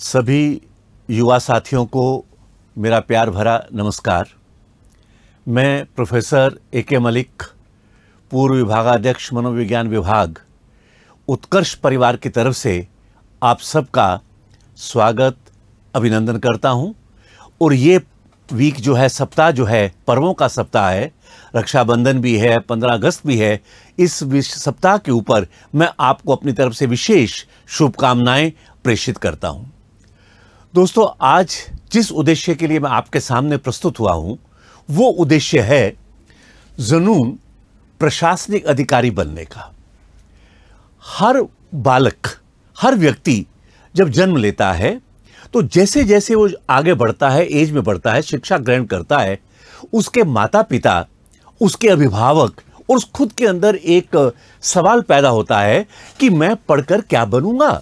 सभी युवा साथियों को मेरा प्यार भरा नमस्कार मैं प्रोफेसर ए के मलिक पूर्व विभागाध्यक्ष मनोविज्ञान विभाग उत्कर्ष परिवार की तरफ से आप सबका स्वागत अभिनंदन करता हूं और ये वीक जो है सप्ताह जो है पर्वों का सप्ताह है रक्षाबंधन भी है पंद्रह अगस्त भी है इस सप्ताह के ऊपर मैं आपको अपनी तरफ से विशेष शुभकामनाएं प्रेषित करता हूं दोस्तों आज जिस उद्देश्य के लिए मैं आपके सामने प्रस्तुत हुआ हूं वो उद्देश्य है जुनून प्रशासनिक अधिकारी बनने का हर बालक हर व्यक्ति जब जन्म लेता है तो जैसे जैसे वो आगे बढ़ता है एज में बढ़ता है शिक्षा ग्रहण करता है उसके माता पिता उसके अभिभावक और उस खुद के अंदर एक सवाल पैदा होता है कि मैं पढ़कर क्या बनूंगा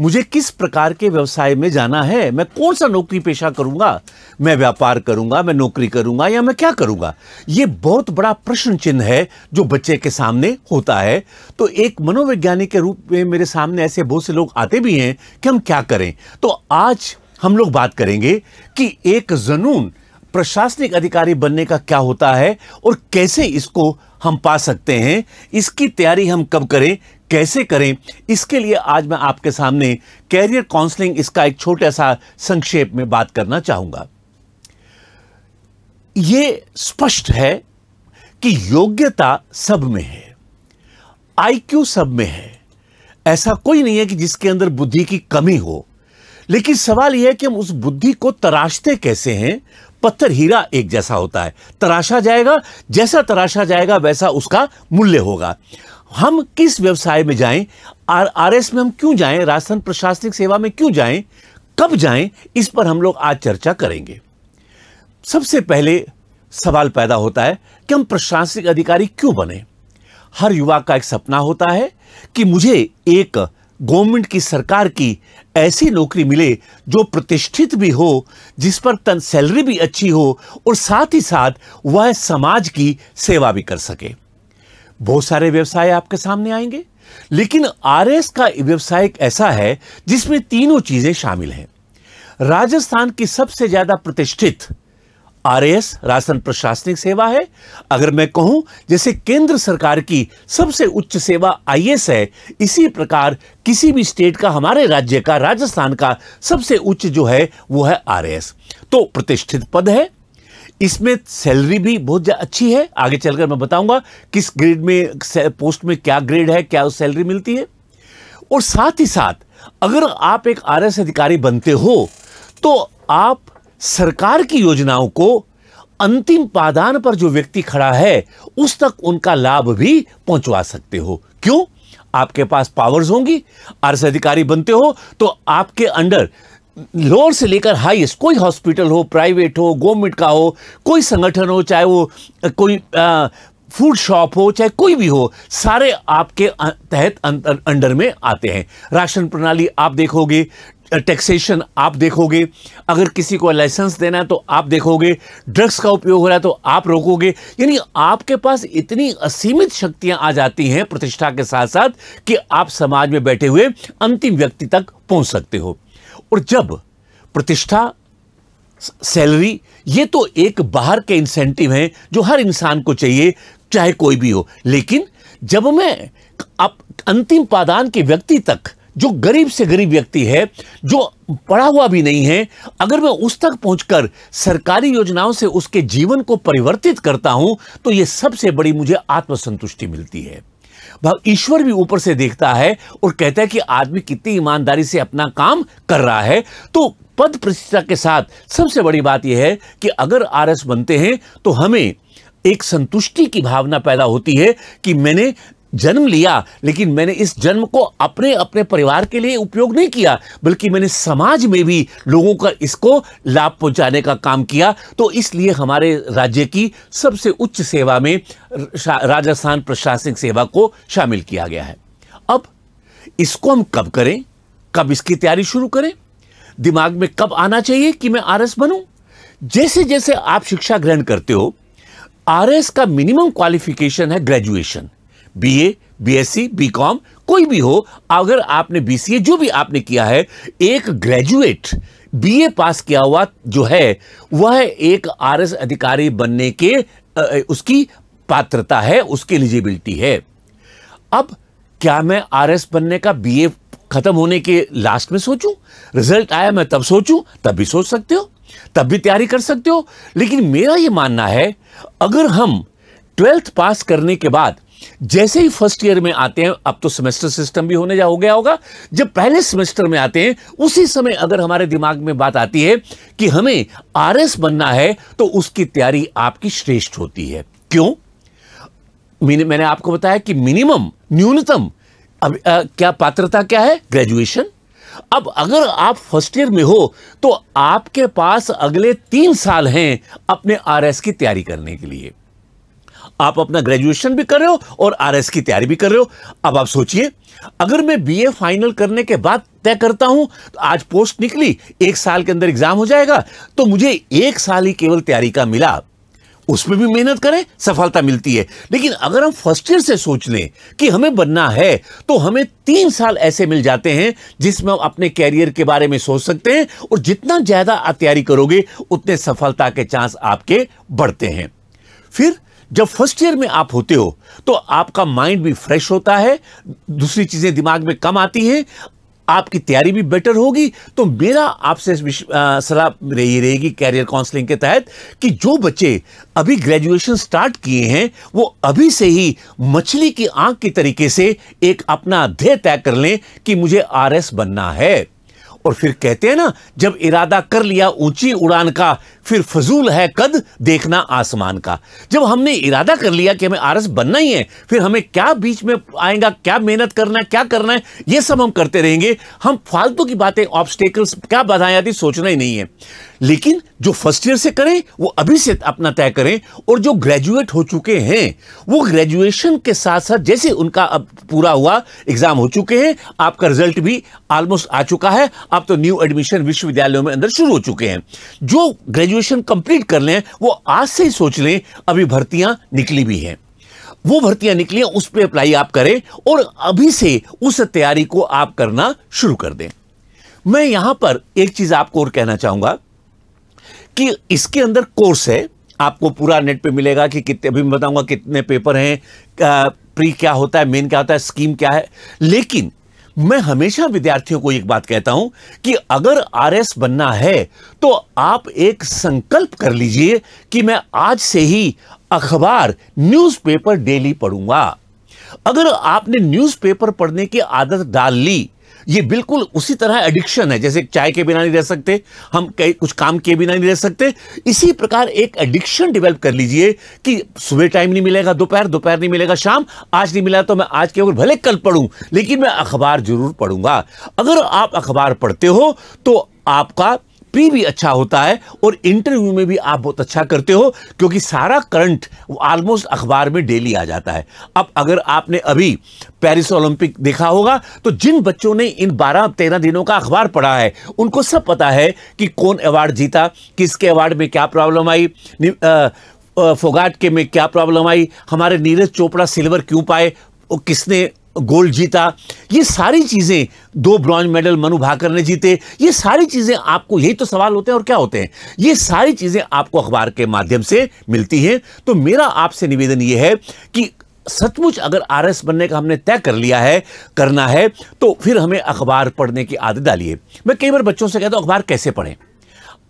मुझे किस प्रकार के व्यवसाय में जाना है मैं कौन सा नौकरी पेशा करूंगा मैं व्यापार करूंगा मैं नौकरी करूंगा या मैं क्या करूंगा ये बहुत बड़ा प्रश्न चिन्ह है जो बच्चे के सामने होता है तो एक मनोवैज्ञानिक के रूप में मेरे सामने ऐसे बहुत से लोग आते भी हैं कि हम क्या करें तो आज हम लोग बात करेंगे कि एक जनून प्रशासनिक अधिकारी बनने का क्या होता है और कैसे इसको हम पा सकते हैं इसकी तैयारी हम कब करें कैसे करें इसके लिए आज मैं आपके सामने कैरियर काउंसलिंग इसका एक छोटा सा संक्षेप में बात करना चाहूंगा यह स्पष्ट है कि योग्यता सब में है आईक्यू सब में है ऐसा कोई नहीं है कि जिसके अंदर बुद्धि की कमी हो लेकिन सवाल यह है कि हम उस बुद्धि को तराशते कैसे हैं पत्थर हीरा एक जैसा होता है तराशा जाएगा जैसा तराशा जाएगा वैसा उसका मूल्य होगा हम किस व्यवसाय में जाएं आर आर एस में हम क्यों जाएं राजस्थान प्रशासनिक सेवा में क्यों जाएं कब जाएं इस पर हम लोग आज चर्चा करेंगे सबसे पहले सवाल पैदा होता है कि हम प्रशासनिक अधिकारी क्यों बने हर युवा का एक सपना होता है कि मुझे एक गवर्नमेंट की सरकार की ऐसी नौकरी मिले जो प्रतिष्ठित भी हो जिस पर तन सैलरी भी अच्छी हो और साथ ही साथ वह समाज की सेवा भी कर सके बहुत सारे व्यवसाय आपके सामने आएंगे लेकिन आरएस का व्यवसाय ऐसा है जिसमें तीनों चीजें शामिल हैं राजस्थान की सबसे ज्यादा प्रतिष्ठित एस राजस्थान प्रशासनिक सेवा है अगर मैं कहूं जैसे केंद्र सरकार की सबसे उच्च सेवा आईएएस है इसी प्रकार किसी भी स्टेट का हमारे राज्य का राजस्थान का सबसे उच्च जो है वो है एस तो प्रतिष्ठित पद है इसमें सैलरी भी बहुत अच्छी है आगे चलकर मैं बताऊंगा किस ग्रेड में पोस्ट में क्या ग्रेड है क्या सैलरी मिलती है और साथ ही साथ अगर आप एक आर अधिकारी बनते हो तो आप सरकार की योजनाओं को अंतिम पादान पर जो व्यक्ति खड़ा है उस तक उनका लाभ भी पहुंचवा सकते हो क्यों आपके पास पावर्स होंगी आर अधिकारी बनते हो तो आपके अंडर लोअर से लेकर हाईएस्ट कोई हॉस्पिटल हो प्राइवेट हो गवर्नमेंट का हो कोई संगठन हो चाहे वो कोई आ, फूड शॉप हो चाहे कोई भी हो सारे आपके तहत अंडर में आते हैं राशन प्रणाली आप देखोगे टैक्सेशन आप देखोगे अगर किसी को लाइसेंस देना है तो आप देखोगे ड्रग्स का उपयोग हो रहा है तो आप रोकोगे यानी आपके पास इतनी असीमित शक्तियां आ जाती हैं प्रतिष्ठा के साथ साथ कि आप समाज में बैठे हुए अंतिम व्यक्ति तक पहुंच सकते हो और जब प्रतिष्ठा सैलरी ये तो एक बाहर के इंसेंटिव हैं जो हर इंसान को चाहिए चाहे कोई भी हो लेकिन जब मैं आप अंतिम पादान के व्यक्ति तक जो गरीब से गरीब व्यक्ति है जो पढ़ा हुआ भी नहीं है अगर मैं उस तक पहुंचकर सरकारी योजनाओं से उसके जीवन को परिवर्तित करता हूं तो ये सबसे बड़ी मुझे आत्मसंतुष्टि मिलती है ईश्वर भी ऊपर से देखता है और कहता है कि आदमी कितनी ईमानदारी से अपना काम कर रहा है तो पद प्रतिष्ठा के साथ सबसे बड़ी बात यह है कि अगर आरएस बनते हैं तो हमें एक संतुष्टि की भावना पैदा होती है कि मैंने जन्म लिया लेकिन मैंने इस जन्म को अपने अपने परिवार के लिए उपयोग नहीं किया बल्कि मैंने समाज में भी लोगों का इसको लाभ पहुंचाने का काम किया तो इसलिए हमारे राज्य की सबसे उच्च सेवा में राजस्थान प्रशासनिक सेवा को शामिल किया गया है अब इसको हम कब करें कब इसकी तैयारी शुरू करें दिमाग में कब आना चाहिए कि मैं आर बनूं जैसे जैसे आप शिक्षा ग्रहण करते हो आर का मिनिमम क्वालिफिकेशन है ग्रेजुएशन बीए, बीएससी, बीकॉम कोई भी हो अगर आपने बीसीए जो भी आपने किया है एक ग्रेजुएट बीए पास किया हुआ जो है वह एक आरएस अधिकारी बनने के उसकी पात्रता है उसकी एलिजिबिलिटी है अब क्या मैं आरएस बनने का बीए खत्म होने के लास्ट में सोचूं रिजल्ट आया मैं तब सोचूं तब भी सोच सकते हो तब भी तैयारी कर सकते हो लेकिन मेरा ये मानना है अगर हम ट्वेल्थ पास करने के बाद जैसे ही फर्स्ट ईयर में आते हैं अब तो सेमेस्टर सिस्टम भी होने जा हो गया होगा जब पहले सेमेस्टर में आते हैं उसी समय अगर हमारे दिमाग में बात आती है कि हमें आर बनना है तो उसकी तैयारी आपकी श्रेष्ठ होती है क्यों मैंने आपको बताया कि मिनिमम न्यूनतम अब आ, क्या पात्रता क्या है ग्रेजुएशन अब अगर आप फर्स्ट ईयर में हो तो आपके पास अगले तीन साल हैं अपने आरएस की तैयारी करने के लिए आप अपना ग्रेजुएशन भी कर रहे हो और आरएस की तैयारी भी कर रहे हो अब आप सोचिए अगर मैं बीए फाइनल करने के बाद तय करता हूं तो आज पोस्ट निकली एक साल के अंदर एग्जाम हो जाएगा तो मुझे एक साल ही केवल तैयारी का मिला उसमें भी मेहनत करें सफलता मिलती है लेकिन अगर हम फर्स्ट ईयर से सोच लें कि हमें बनना है तो हमें तीन साल ऐसे मिल जाते हैं जिसमें हम अपने कैरियर के बारे में सोच सकते हैं और जितना ज़्यादा आप तैयारी करोगे उतने सफलता के चांस आपके बढ़ते हैं फिर जब फर्स्ट ईयर में आप होते हो तो आपका माइंड भी फ्रेश होता है दूसरी चीज़ें दिमाग में कम आती हैं आपकी तैयारी भी बेटर होगी तो मेरा आपसे सलाह रही रहेगी कैरियर काउंसलिंग के तहत कि जो बच्चे अभी ग्रेजुएशन स्टार्ट किए हैं वो अभी से ही मछली की आंख के तरीके से एक अपना ध्येय तय कर लें कि मुझे आरएस बनना है और फिर कहते हैं ना जब इरादा कर लिया ऊंची उड़ान का फिर फजूल है कद देखना आसमान का जब हमने इरादा कर लिया कि हमें आरस बनना ही है फिर हमें क्या बीच में आएगा क्या मेहनत करना है क्या करना है ये सब हम करते रहेंगे हम फालतू की बातें ऑब्स्टेकल्स क्या बाधाएं आती सोचना ही नहीं है लेकिन जो फर्स्ट ईयर से करें वो अभी से अपना तय करें और जो ग्रेजुएट हो चुके हैं वो ग्रेजुएशन के साथ साथ जैसे उनका अब पूरा हुआ एग्जाम हो चुके हैं आपका रिजल्ट भी ऑलमोस्ट आ चुका है आप तो न्यू एडमिशन विश्वविद्यालयों में अंदर शुरू हो चुके हैं जो ग्रेजुएट ग्रेजुएशन कंप्लीट कर लें वो आज से ही सोच लें अभी भर्तियां निकली भी हैं वो भर्तियां निकली हैं उस पर अप्लाई आप करें और अभी से उस तैयारी को आप करना शुरू कर दें मैं यहां पर एक चीज आपको और कहना चाहूंगा कि इसके अंदर कोर्स है आपको पूरा नेट पे मिलेगा कि कितने अभी मैं बताऊंगा कितने पेपर हैं प्री क्या होता है मेन क्या होता है स्कीम क्या है लेकिन मैं हमेशा विद्यार्थियों को एक बात कहता हूं कि अगर आरएस बनना है तो आप एक संकल्प कर लीजिए कि मैं आज से ही अखबार न्यूज़पेपर डेली पढ़ूंगा अगर आपने न्यूज़पेपर पढ़ने की आदत डाल ली ये बिल्कुल उसी तरह एडिक्शन है जैसे चाय के बिना नहीं रह सकते हम कई कुछ काम के बिना नहीं रह सकते इसी प्रकार एक एडिक्शन डेवलप कर लीजिए कि सुबह टाइम नहीं मिलेगा दोपहर दोपहर नहीं मिलेगा शाम आज नहीं मिला तो मैं आज के ऊपर भले कल पढ़ूं लेकिन मैं अखबार जरूर पढ़ूंगा अगर आप अखबार पढ़ते हो तो आपका पी भी अच्छा होता है और इंटरव्यू में भी आप बहुत अच्छा करते हो क्योंकि सारा करंट ऑलमोस्ट अखबार में डेली आ जाता है अब अगर आपने अभी पेरिस ओलंपिक देखा होगा तो जिन बच्चों ने इन 12-13 दिनों का अखबार पढ़ा है उनको सब पता है कि कौन अवार्ड जीता किसके अवार्ड में क्या प्रॉब्लम आई फोगाट के में क्या प्रॉब्लम आई हमारे नीरज चोपड़ा सिल्वर क्यों पाए किसने गोल्ड जीता ये सारी चीज़ें दो ब्रॉन्ज मेडल मनु भाकर ने जीते ये सारी चीज़ें आपको यही तो सवाल होते हैं और क्या होते हैं ये सारी चीज़ें आपको अखबार के माध्यम से मिलती हैं तो मेरा आपसे निवेदन ये है कि सचमुच अगर आर एस बनने का हमने तय कर लिया है करना है तो फिर हमें अखबार पढ़ने की आदत डालिए मैं कई बार बच्चों से कहता हूँ अखबार कैसे पढ़ें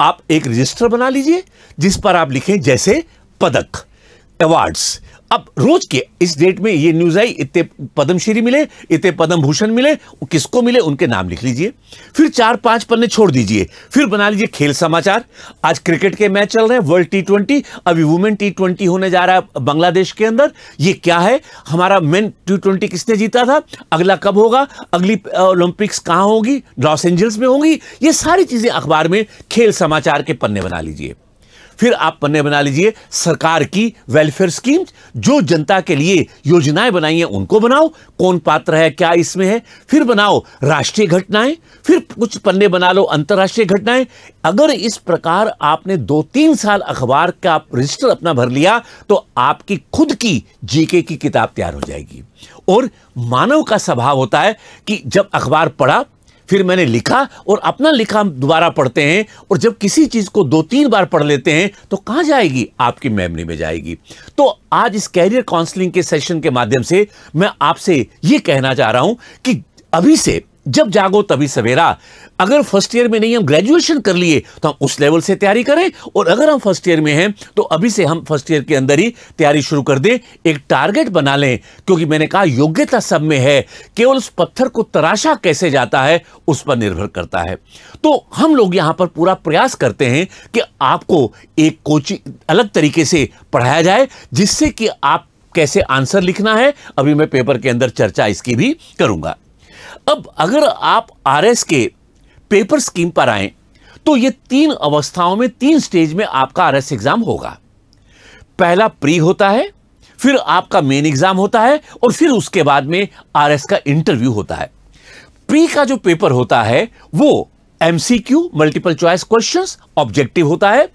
आप एक रजिस्टर बना लीजिए जिस पर आप लिखें जैसे पदक अवार्ड्स अब रोज के इस डेट में ये न्यूज आई इतने पद्मश्री मिले इतने पद्म भूषण मिले किसको मिले उनके नाम लिख लीजिए फिर चार पांच पन्ने छोड़ दीजिए फिर बना लीजिए खेल समाचार आज क्रिकेट के मैच चल रहे हैं वर्ल्ड टी ट्वेंटी अभी वुमेन टी ट्वेंटी होने जा रहा है बांग्लादेश के अंदर ये क्या है हमारा मेन टी ट्वेंटी किसने जीता था अगला कब होगा अगली ओलंपिक्स कहाँ होगी लॉस एंजल्स में होगी ये सारी चीजें अखबार में खेल समाचार के पन्ने बना लीजिए फिर आप पन्ने बना लीजिए सरकार की वेलफेयर स्कीम जो जनता के लिए योजनाएं बनाई हैं उनको बनाओ कौन पात्र है क्या इसमें है फिर बनाओ राष्ट्रीय घटनाएं फिर कुछ पन्ने बना लो अंतर्राष्ट्रीय घटनाएं अगर इस प्रकार आपने दो तीन साल अखबार का रजिस्टर अपना भर लिया तो आपकी खुद की जीके की किताब तैयार हो जाएगी और मानव का स्वभाव होता है कि जब अखबार पढ़ा फिर मैंने लिखा और अपना लिखा दोबारा पढ़ते हैं और जब किसी चीज़ को दो तीन बार पढ़ लेते हैं तो कहाँ जाएगी आपकी मेमोरी में जाएगी तो आज इस कैरियर काउंसलिंग के सेशन के माध्यम से मैं आपसे ये कहना चाह रहा हूँ कि अभी से जब जागो तभी सवेरा अगर फर्स्ट ईयर में नहीं हम ग्रेजुएशन कर लिए तो हम उस लेवल से तैयारी करें और अगर हम फर्स्ट ईयर में हैं तो अभी से हम फर्स्ट ईयर के अंदर ही तैयारी शुरू कर दें एक टारगेट बना लें क्योंकि मैंने कहा योग्यता सब में है केवल उस पत्थर को तराशा कैसे जाता है उस पर निर्भर करता है तो हम लोग यहाँ पर पूरा प्रयास करते हैं कि आपको एक कोचिंग अलग तरीके से पढ़ाया जाए जिससे कि आप कैसे आंसर लिखना है अभी मैं पेपर के अंदर चर्चा इसकी भी करूँगा अब अगर आप आरएस के पेपर स्कीम पर आए तो ये तीन अवस्थाओं में तीन स्टेज में आपका आरएस एग्जाम होगा पहला प्री होता है फिर आपका मेन एग्जाम होता है और फिर उसके बाद में आरएस का इंटरव्यू होता है प्री का जो पेपर होता है वो MCQ multiple choice questions objective होता है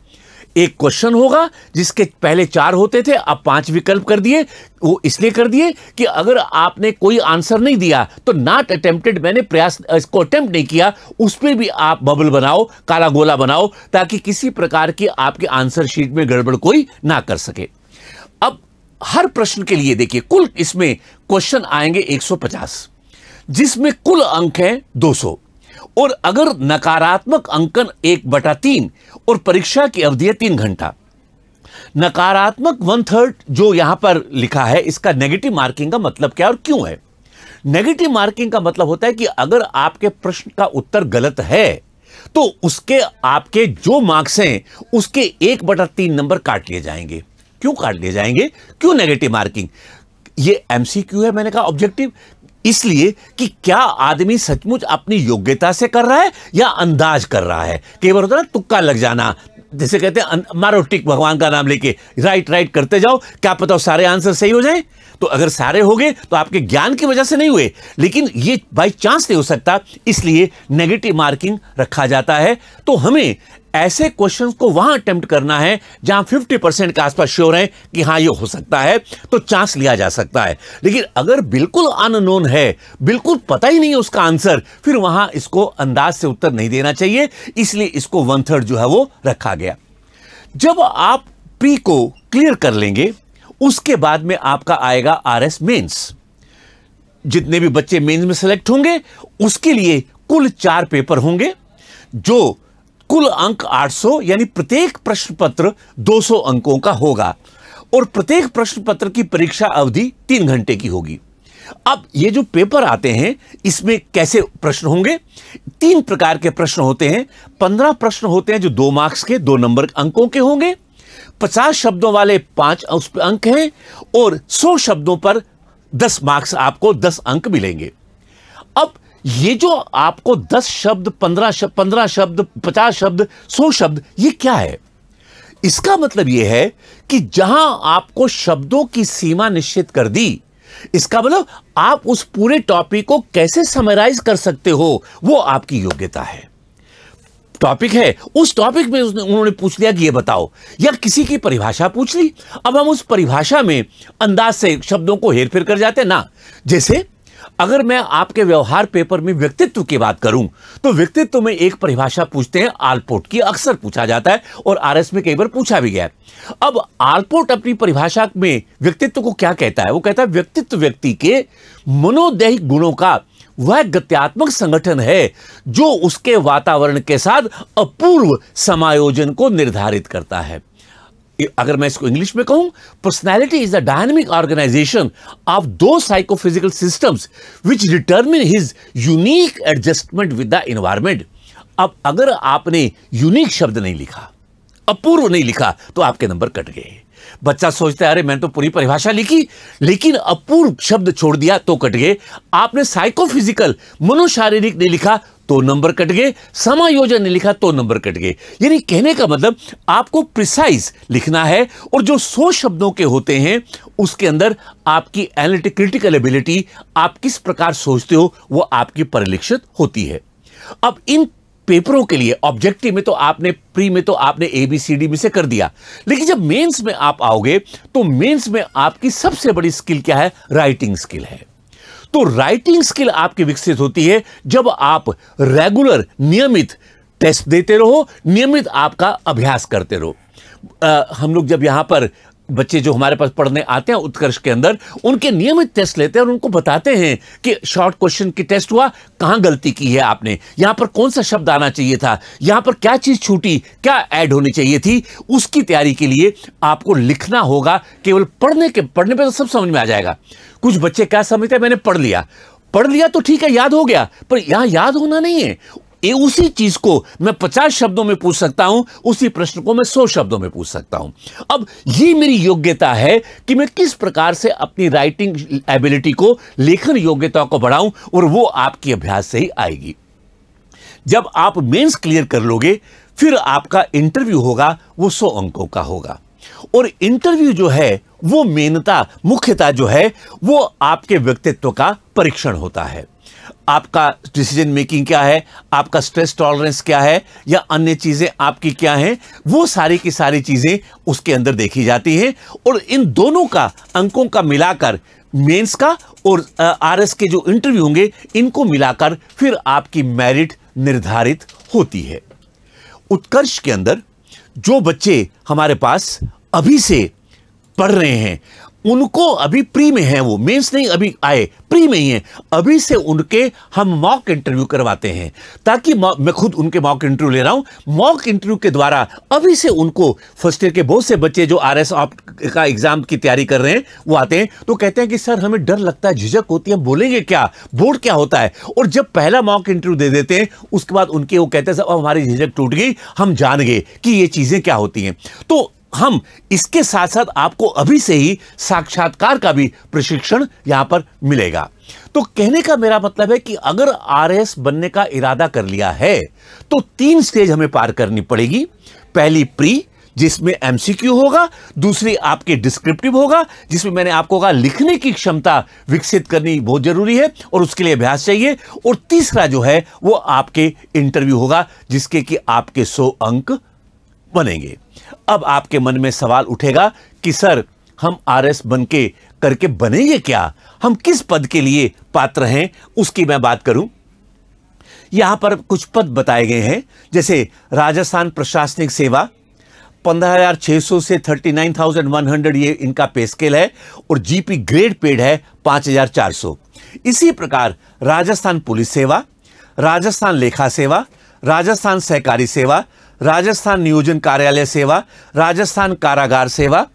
एक क्वेश्चन होगा जिसके पहले चार होते थे अब पांच विकल्प कर दिए वो इसलिए कर दिए कि अगर आपने कोई आंसर नहीं दिया तो नॉट अटेम्प्टेड मैंने प्रयास इसको अटेम्प्ट नहीं किया उस पर भी आप बबल बनाओ काला गोला बनाओ ताकि किसी प्रकार की आपके आंसर शीट में गड़बड़ कोई ना कर सके अब हर प्रश्न के लिए देखिए कुल इसमें क्वेश्चन आएंगे 150 जिसमें कुल अंक हैं 200 और अगर नकारात्मक अंकन एक बटा तीन और परीक्षा की अवधि है तीन घंटा नकारात्मक वन थर्ड जो यहां पर लिखा है इसका नेगेटिव मार्किंग का मतलब क्या और क्यों है नेगेटिव मार्किंग का मतलब होता है कि अगर आपके प्रश्न का उत्तर गलत है तो उसके आपके जो मार्क्स हैं उसके एक बटा तीन नंबर काट लिए जाएंगे क्यों काट लिए जाएंगे क्यों नेगेटिव मार्किंग ये एमसीक्यू है मैंने कहा ऑब्जेक्टिव इसलिए कि क्या आदमी सचमुच अपनी योग्यता से कर रहा है या अंदाज कर रहा है कई बार होता है ना तुक्का लग जाना जैसे कहते हैं मारो टिक भगवान का नाम लेके राइट राइट करते जाओ क्या पता सारे आंसर सही हो जाए तो अगर सारे हो गए तो आपके ज्ञान की वजह से नहीं हुए लेकिन ये बाई चांस नहीं हो सकता इसलिए नेगेटिव मार्किंग रखा जाता है तो हमें ऐसे क्वेश्चन को वहां अटेम्प्ट करना है जहां 50 परसेंट के आसपास श्योर है कि हाँ ये हो सकता है तो चांस लिया जा सकता है लेकिन अगर बिल्कुल अननोन है बिल्कुल पता ही नहीं है उसका आंसर फिर वहां इसको अंदाज से उत्तर नहीं देना चाहिए इसलिए इसको वन थर्ड जो है वो रखा गया जब आप प्री को क्लियर कर लेंगे उसके बाद में आपका आएगा आर एस मेन्स जितने भी बच्चे मेन्स में सेलेक्ट होंगे उसके लिए कुल चार पेपर होंगे जो कुल अंक 800 यानी प्रत्येक प्रश्न पत्र 200 अंकों का होगा और प्रत्येक प्रश्न पत्र की परीक्षा अवधि तीन घंटे की होगी अब ये जो पेपर आते हैं इसमें कैसे प्रश्न होंगे तीन प्रकार के प्रश्न होते हैं पंद्रह प्रश्न होते हैं जो दो मार्क्स के दो नंबर अंकों के होंगे पचास शब्दों वाले पांच अंक हैं और सौ शब्दों पर दस मार्क्स आपको दस अंक मिलेंगे ये जो आपको दस शब्द पंद्रह शब्द पंद्रह शब्द पचास शब्द सौ शब्द ये क्या है इसका मतलब यह है कि जहां आपको शब्दों की सीमा निश्चित कर दी इसका मतलब आप उस पूरे टॉपिक को कैसे समराइज कर सकते हो वो आपकी योग्यता है टॉपिक है उस टॉपिक में उसने उन्होंने पूछ लिया कि ये बताओ या किसी की परिभाषा पूछ ली अब हम उस परिभाषा में अंदाज से शब्दों को हेर फेर कर जाते ना जैसे अगर मैं आपके व्यवहार पेपर में व्यक्तित्व की बात करूं तो व्यक्तित्व में एक परिभाषा पूछते हैं आलपोर्ट की अक्सर पूछा जाता है और आरएस में कई बार पूछा भी गया अब आलपोर्ट अपनी परिभाषा में व्यक्तित्व को क्या कहता है वो कहता है व्यक्तित्व व्यक्ति के मनोदैहिक गुणों का वह गत्यात्मक संगठन है जो उसके वातावरण के साथ अपूर्व समायोजन को निर्धारित करता है अगर मैं इसको इंग्लिश में कहूं personality is a dynamic organisation of those psychophysical systems which determine his unique adjustment with the environment अब अगर आपने यूनिक शब्द नहीं लिखा अपूर्व नहीं लिखा तो आपके नंबर कट गए बच्चा सोचता है अरे मैंने तो पूरी परिभाषा लिखी लेकिन अपूर्व शब्द छोड़ दिया तो कट गए आपने साइकोफिजिकल मनोशारीरिक नहीं लिखा तो नंबर कट गए समायोजन ने लिखा तो नंबर कट गए यानी कहने का मतलब आपको प्रिसाइज लिखना है और जो सौ शब्दों के होते हैं उसके अंदर आपकी एनालिटिक क्रिटिकल एबिलिटी आप किस प्रकार सोचते हो वो आपकी परिलक्षित होती है अब इन पेपरों के लिए ऑब्जेक्टिव में तो आपने प्री में तो आपने ए बी सी डी में से कर दिया लेकिन जब मेंस में आप आओगे तो मेंस में आपकी सबसे बड़ी स्किल क्या है राइटिंग स्किल है तो राइटिंग स्किल आपकी विकसित होती है जब आप रेगुलर नियमित टेस्ट देते रहो नियमित आपका अभ्यास करते रहो आ, हम लोग जब यहाँ पर बच्चे जो हमारे पास पढ़ने आते हैं उत्कर्ष के अंदर उनके नियमित टेस्ट लेते हैं और उनको बताते हैं कि शॉर्ट क्वेश्चन की टेस्ट हुआ कहाँ गलती की है आपने यहाँ पर कौन सा शब्द आना चाहिए था यहाँ पर क्या चीज़ छूटी क्या ऐड होनी चाहिए थी उसकी तैयारी के लिए आपको लिखना होगा केवल पढ़ने के पढ़ने पर तो सब समझ में आ जाएगा कुछ बच्चे क्या समझते हैं मैंने पढ़ लिया पढ़ लिया तो ठीक है याद हो गया पर यहाँ याद होना नहीं है ये उसी चीज को मैं पचास शब्दों में पूछ सकता हूं उसी प्रश्न को मैं सौ शब्दों में पूछ सकता हूं अब ये मेरी योग्यता है कि मैं किस प्रकार से अपनी राइटिंग एबिलिटी को लेखन योग्यता को बढ़ाऊं और वो आपके अभ्यास से ही आएगी जब आप मेंस क्लियर कर लोगे फिर आपका इंटरव्यू होगा वो सौ अंकों का होगा और इंटरव्यू जो है वो मेनता मुख्यता जो है वो आपके व्यक्तित्व का परीक्षण होता है आपका डिसीजन मेकिंग क्या है आपका स्ट्रेस टॉलरेंस क्या है या अन्य चीज़ें आपकी क्या हैं वो सारी की सारी चीज़ें उसके अंदर देखी जाती हैं और इन दोनों का अंकों का मिलाकर मेंस का और आरएस के जो इंटरव्यू होंगे इनको मिलाकर फिर आपकी मेरिट निर्धारित होती है उत्कर्ष के अंदर जो बच्चे हमारे पास अभी से पढ़ रहे हैं उनको अभी प्री में है वो मेंस नहीं अभी आए प्री में ही है अभी से उनके हम मॉक इंटरव्यू करवाते हैं ताकि मैं खुद उनके मॉक इंटरव्यू ले रहा हूं मॉक इंटरव्यू के द्वारा अभी से उनको फर्स्ट ईयर के बहुत से बच्चे जो आर एस का एग्जाम की तैयारी कर रहे हैं वो आते हैं तो कहते हैं कि सर हमें डर लगता है झिझक होती है बोलेंगे क्या बोर्ड क्या होता है और जब पहला मॉक इंटरव्यू दे देते हैं उसके बाद उनके वो कहते हैं सर हमारी झिझक टूट गई हम जान गए कि ये चीज़ें क्या होती हैं तो हम इसके साथ साथ आपको अभी से ही साक्षात्कार का भी प्रशिक्षण यहां पर मिलेगा तो कहने का मेरा मतलब है कि अगर एस बनने का इरादा कर लिया है तो तीन स्टेज हमें पार करनी पड़ेगी पहली प्री जिसमें एमसीक्यू होगा दूसरी आपके डिस्क्रिप्टिव होगा जिसमें मैंने आपको कहा लिखने की क्षमता विकसित करनी बहुत जरूरी है और उसके लिए अभ्यास चाहिए और तीसरा जो है वो आपके इंटरव्यू होगा जिसके कि आपके सौ अंक बनेंगे अब आपके मन में सवाल उठेगा कि सर हम आर एस बन के करके बनेंगे क्या हम किस पद के लिए पात्र हैं उसकी मैं बात करूं यहां पर कुछ पद बताए गए हैं जैसे राजस्थान प्रशासनिक सेवा 15,600 से 39,100 ये इनका पे स्केल है और जीपी ग्रेड पेड है 5,400 इसी प्रकार राजस्थान पुलिस सेवा राजस्थान लेखा सेवा राजस्थान सहकारी सेवा राजस्थान नियोजन कार्यालय सेवा राजस्थान कारागार सेवा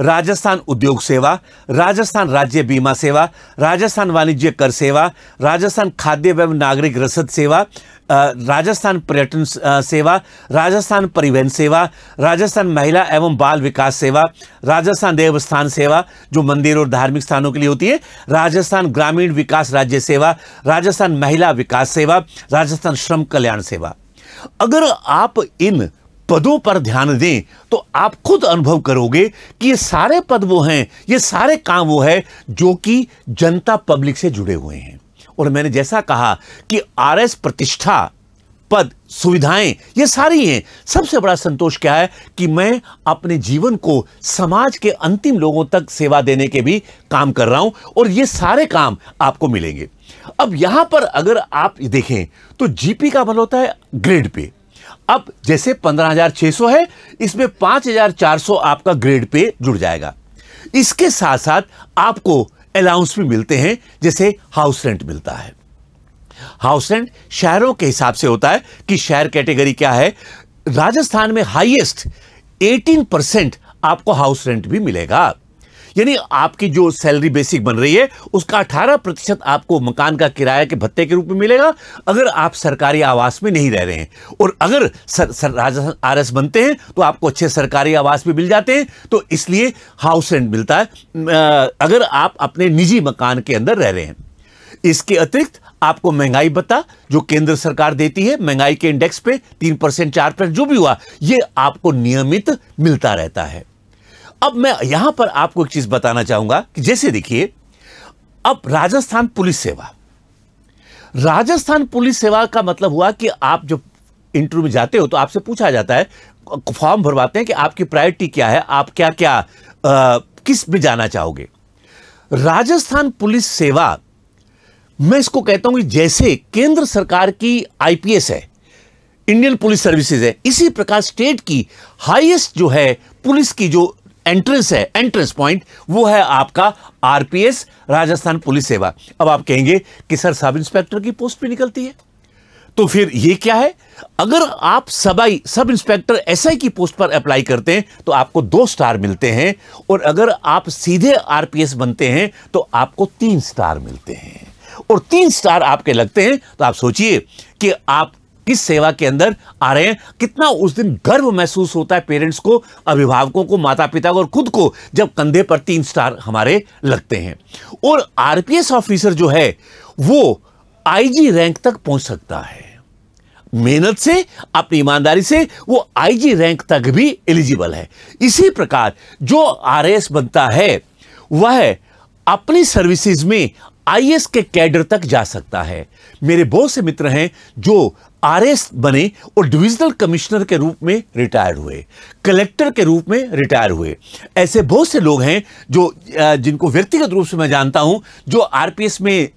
राजस्थान उद्योग सेवा राजस्थान राज्य बीमा सेवा राजस्थान वाणिज्य कर सेवा राजस्थान खाद्य एवं नागरिक रसद सेवा राजस्थान पर्यटन सेवा राजस्थान परिवहन सेवा राजस्थान महिला एवं बाल विकास सेवा राजस्थान देवस्थान सेवा जो मंदिर और धार्मिक स्थानों के लिए होती है राजस्थान ग्रामीण विकास राज्य सेवा राजस्थान महिला विकास सेवा राजस्थान श्रम कल्याण सेवा अगर आप इन पदों पर ध्यान दें तो आप खुद अनुभव करोगे कि ये सारे पद वो हैं ये सारे काम वो है जो कि जनता पब्लिक से जुड़े हुए हैं और मैंने जैसा कहा कि आरएस प्रतिष्ठा पद सुविधाएं ये सारी हैं सबसे बड़ा संतोष क्या है कि मैं अपने जीवन को समाज के अंतिम लोगों तक सेवा देने के भी काम कर रहा हूं और ये सारे काम आपको मिलेंगे अब यहां पर अगर आप देखें तो जीपी का बल होता है ग्रेड पे अब जैसे 15,600 है इसमें 5,400 आपका ग्रेड पे जुड़ जाएगा इसके साथ साथ आपको अलाउंस भी मिलते हैं जैसे हाउस रेंट मिलता है हाउस रेंट शहरों के हिसाब से होता है कि शहर कैटेगरी क्या है राजस्थान में हाईएस्ट 18 परसेंट आपको हाउस रेंट भी मिलेगा यानी आपकी जो सैलरी बेसिक बन रही है उसका अठारह प्रतिशत आपको मकान का किराया के भत्ते के रूप में मिलेगा अगर आप सरकारी आवास में नहीं रह रहे हैं और अगर sir, sir Rajasthan R S बनते हैं तो आपको अच्छे सरकारी आवास भी मिल जाते हैं तो इसलिए हाउस रेंट मिलता है अगर आप अपने निजी मकान के अंदर रह रहे हैं इसके अतिरिक्त आपको महंगाई भत्ता जो केंद्र सरकार देती है महंगाई के इंडेक्स पे तीन परसेंट चार परसेंट जो भी हुआ ये आपको नियमित मिलता रहता है अब मैं यहां पर आपको एक चीज बताना चाहूंगा कि जैसे देखिए अब राजस्थान पुलिस सेवा राजस्थान पुलिस सेवा का मतलब हुआ कि आप जो इंटरव्यू में जाते हो तो आपसे पूछा जाता है फॉर्म भरवाते हैं कि आपकी प्रायोरिटी क्या है आप क्या क्या आ, किस में जाना चाहोगे राजस्थान पुलिस सेवा मैं इसको कहता हूं कि जैसे केंद्र सरकार की आईपीएस है इंडियन पुलिस सर्विसेज है इसी प्रकार स्टेट की हाईएस्ट जो है पुलिस की जो एंट्रेंस है एंट्रेंस पॉइंट वो है आपका आरपीएस राजस्थान पुलिस सेवा अब आप कहेंगे कि सर सब इंस्पेक्टर की पोस्ट भी निकलती है तो फिर ये क्या है अगर आप सबाई सब इंस्पेक्टर एसआई की पोस्ट पर अप्लाई करते हैं तो आपको दो स्टार मिलते हैं और अगर आप सीधे आरपीएस बनते हैं तो आपको तीन स्टार मिलते हैं और तीन स्टार आपके लगते हैं तो आप सोचिए कि आप किस सेवा के अंदर आ रहे हैं कितना उस दिन गर्व महसूस होता है पेरेंट्स को अभिभावकों को माता पिता को और खुद को जब कंधे पर तीन स्टार हमारे लगते हैं और आरपीएस ऑफिसर जो है वो आईजी रैंक तक पहुंच सकता है मेहनत से अपनी ईमानदारी से वो आईजी रैंक तक भी एलिजिबल है इसी प्रकार जो आर बनता है वह अपनी सर्विसेज में आईएएस के कैडर तक जा सकता है मेरे बहुत से मित्र हैं जो आरएस बने और डिविजनल कमिश्नर के रूप में रिटायर हुए कलेक्टर के रूप में रिटायर हुए ऐसे बहुत से लोग हैं जो जिनको व्यक्तिगत रूप से मैं जानता हूं जो आरपीएस में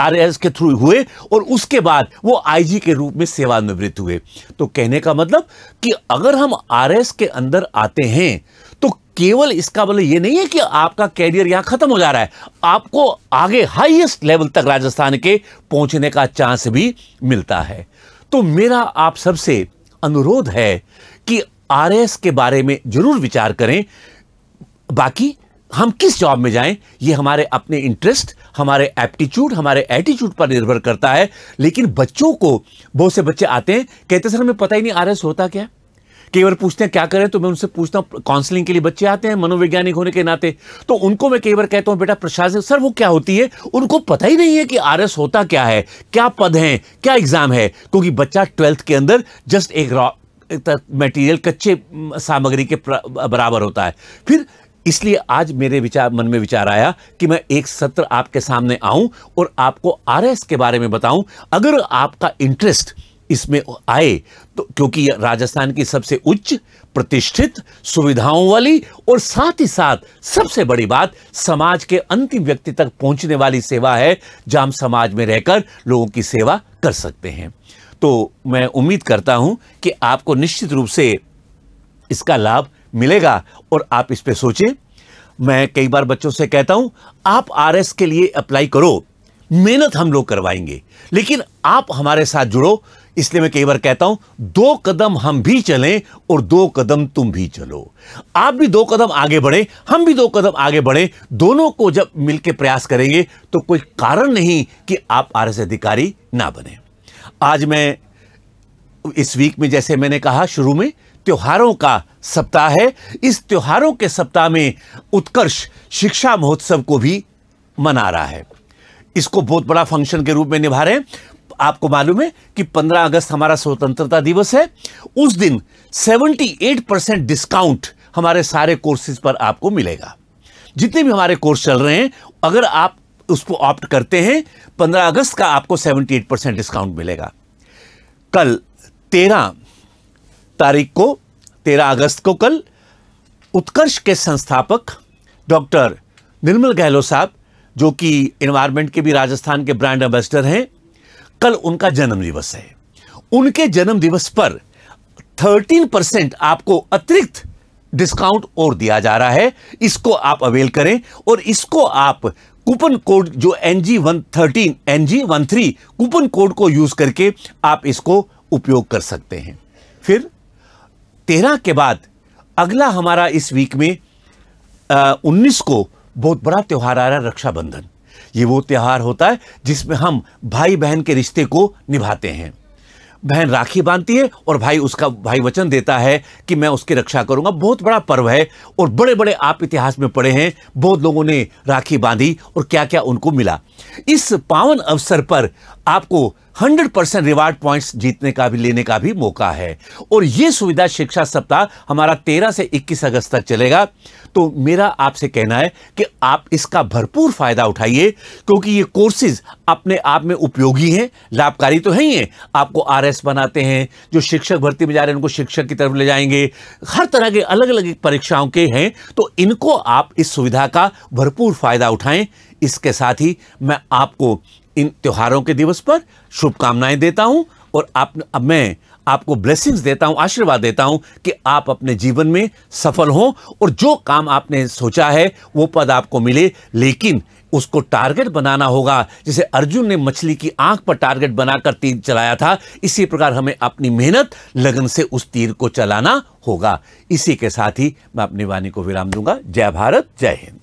आरएस के थ्रू हुए और उसके बाद वो आईजी के रूप में सेवानिवृत्त हुए तो कहने का मतलब कि अगर हम आरएस के अंदर आते हैं तो केवल इसका मतलब ये नहीं है कि आपका कैरियर यहां खत्म हो जा रहा है आपको आगे हाईएस्ट लेवल तक राजस्थान के पहुंचने का चांस भी मिलता है तो मेरा आप सबसे अनुरोध है कि आरएस के बारे में जरूर विचार करें बाकी हम किस जॉब में जाएं ये हमारे अपने इंटरेस्ट हमारे एप्टीट्यूड हमारे एटीट्यूड पर निर्भर करता है लेकिन बच्चों को बहुत से बच्चे आते हैं कहते सर हमें पता ही नहीं आरएस होता क्या है कई बार पूछते हैं क्या करें तो मैं उनसे पूछता हूँ काउंसलिंग के लिए बच्चे आते हैं मनोवैज्ञानिक होने के नाते तो उनको मैं कई बार कहता हूँ बेटा प्रशासन सर वो क्या होती है उनको पता ही नहीं है कि आर होता क्या है क्या पद हैं क्या एग्ज़ाम है क्योंकि बच्चा ट्वेल्थ के अंदर जस्ट एक मटेरियल कच्चे सामग्री के बराबर होता है फिर इसलिए आज मेरे विचार मन में विचार आया कि मैं एक सत्र आपके सामने आऊं और आपको आरएस के बारे में बताऊं अगर आपका इंटरेस्ट इसमें आए तो क्योंकि राजस्थान की सबसे उच्च प्रतिष्ठित सुविधाओं वाली और साथ ही साथ सबसे बड़ी बात समाज के अंतिम व्यक्ति तक पहुंचने वाली सेवा है जहां हम समाज में रहकर लोगों की सेवा कर सकते हैं तो मैं उम्मीद करता हूं कि आपको निश्चित रूप से इसका लाभ मिलेगा और आप इस पर सोचें मैं कई बार बच्चों से कहता हूं आप आर के लिए अप्लाई करो मेहनत हम लोग करवाएंगे लेकिन आप हमारे साथ जुड़ो इसलिए मैं कई बार कहता हूं दो कदम हम भी चलें और दो कदम तुम भी चलो आप भी दो कदम आगे बढ़े हम भी दो कदम आगे बढ़े दोनों को जब मिलकर प्रयास करेंगे तो कोई कारण नहीं कि आप आर अधिकारी ना बने आज मैं इस वीक में जैसे मैंने कहा शुरू में त्योहारों का सप्ताह है इस त्योहारों के सप्ताह में उत्कर्ष शिक्षा महोत्सव को भी मना रहा है इसको बहुत बड़ा फंक्शन के रूप में निभा रहे हैं आपको मालूम है कि 15 अगस्त हमारा स्वतंत्रता दिवस है उस दिन 78 परसेंट डिस्काउंट हमारे सारे कोर्सेज पर आपको मिलेगा जितने भी हमारे कोर्स चल रहे हैं अगर आप उसको ऑप्ट करते हैं 15 अगस्त का आपको 78 परसेंट डिस्काउंट मिलेगा कल 13 तारीख को 13 अगस्त को कल उत्कर्ष के संस्थापक डॉक्टर निर्मल गहलोत साहब जो कि इन्वायरमेंट के भी राजस्थान के ब्रांड एम्बेसडर हैं कल उनका जन्म दिवस है उनके जन्म दिवस पर 13 परसेंट आपको अतिरिक्त डिस्काउंट और दिया जा रहा है इसको आप अवेल करें और इसको आप कूपन कोड जो N G one thirteen N G one three coupon code को यूज करके आप इसको उपयोग कर सकते हैं फिर तेरह के बाद अगला हमारा इस वीक में उन्नीस को बहुत बड़ा त्यौहार आ रहा है रक्षाबंधन ये वो त्यौहार होता है जिसमें हम भाई बहन के रिश्ते को निभाते हैं बहन राखी बांधती है और भाई उसका भाई वचन देता है कि मैं उसकी रक्षा करूंगा बहुत बड़ा पर्व है और बड़े बड़े आप इतिहास में पढ़े हैं बहुत लोगों ने राखी बांधी और क्या क्या उनको मिला इस पावन अवसर पर आपको 100 परसेंट रिवार्ड पॉइंट्स जीतने का भी लेने का भी मौका है और ये सुविधा शिक्षा सप्ताह हमारा 13 से 21 अगस्त तक चलेगा तो मेरा आपसे कहना है कि आप इसका भरपूर फ़ायदा उठाइए क्योंकि ये कोर्सेज अपने आप में उपयोगी हैं लाभकारी तो है ही है आपको आर बनाते हैं जो शिक्षक भर्ती में जा रहे हैं उनको शिक्षक की तरफ ले जाएंगे हर तरह के अलग अलग परीक्षाओं के हैं तो इनको आप इस सुविधा का भरपूर फ़ायदा उठाएं इसके साथ ही मैं आपको इन त्योहारों के दिवस पर शुभकामनाएं देता हूं और आप अब मैं आपको ब्लेसिंग्स देता हूं आशीर्वाद देता हूं कि आप अपने जीवन में सफल हों और जो काम आपने सोचा है वो पद आपको मिले लेकिन उसको टारगेट बनाना होगा जैसे अर्जुन ने मछली की आंख पर टारगेट बनाकर तीर चलाया था इसी प्रकार हमें अपनी मेहनत लगन से उस तीर को चलाना होगा इसी के साथ ही मैं अपनी वाणी को विराम दूंगा जय भारत जय हिंद